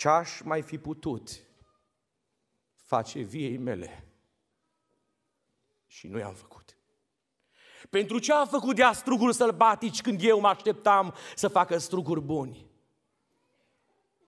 ce aș mai fi putut face viei mele și nu i-am făcut. Pentru ce a făcut de struguri sălbatici când eu mă așteptam să facă struguri buni?